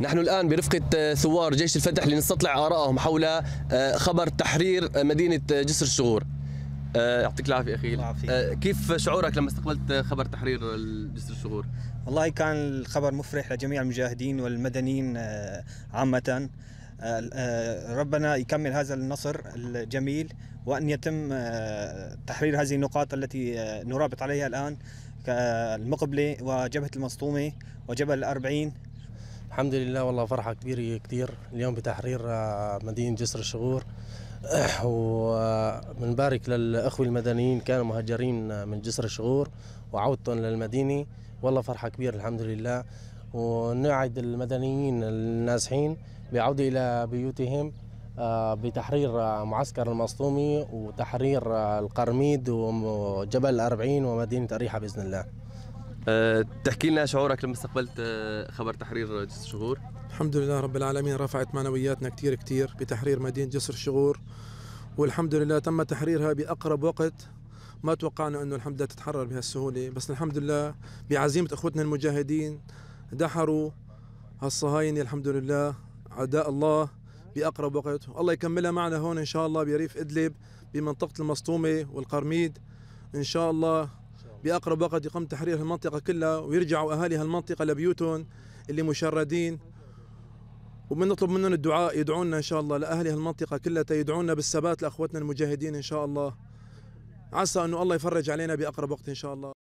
نحن الآن برفقة آه، ثوار جيش الفتح لنستطلع آرائهم حول آه، خبر تحرير آه، مدينة جسر الشغور يعطيك العافية أخي كيف شعورك لما استقبلت خبر تحرير جسر الشغور؟ والله كان الخبر مفرح لجميع المجاهدين والمدنيين عامة ربنا يكمل هذا النصر الجميل وأن يتم تحرير هذه النقاط التي نرابط عليها الآن المقبلة وجبهة المصطومة وجبل الأربعين الحمد لله والله فرحة كبيرة كتير اليوم بتحرير آه، مدينة جسر الشغور ومنبارك للأخوة المدنيين كانوا مهجرين آه، من جسر الشغور وعودتهم للمدينة والله فرحة كبيرة الحمد لله ونعد المدنيين النازحين بعودة إلى بيوتهم آه، بتحرير معسكر المصطومي وتحرير القرميد وجبل الأربعين ومدينة أريحة بإذن الله أه، تحكي لنا شعورك لما استقبلت أه، خبر تحرير جسر الشغور الحمد لله رب العالمين رفعت معنوياتنا كثير كثير بتحرير مدينة جسر الشغور والحمد لله تم تحريرها بأقرب وقت ما توقعنا أنه الحمد لله تتحرر بهالسهولة بس الحمد لله بعزيمة أخوتنا المجاهدين دحروا هالصهاينة الحمد لله عداء الله بأقرب وقت الله يكملها معنا هون إن شاء الله بريف إدلب بمنطقة المصطومه والقرميد إن شاء الله باقرب وقت يقوم تحرير المنطقه كلها ويرجعوا اهالي هالمنطقه لبيوتهم اللي مشردين وبنطلب منهم الدعاء يدعونا ان شاء الله لاهالي هالمنطقه كلها يدعونا بالثبات لاخوتنا المجاهدين ان شاء الله عسى انه الله يفرج علينا باقرب وقت ان شاء الله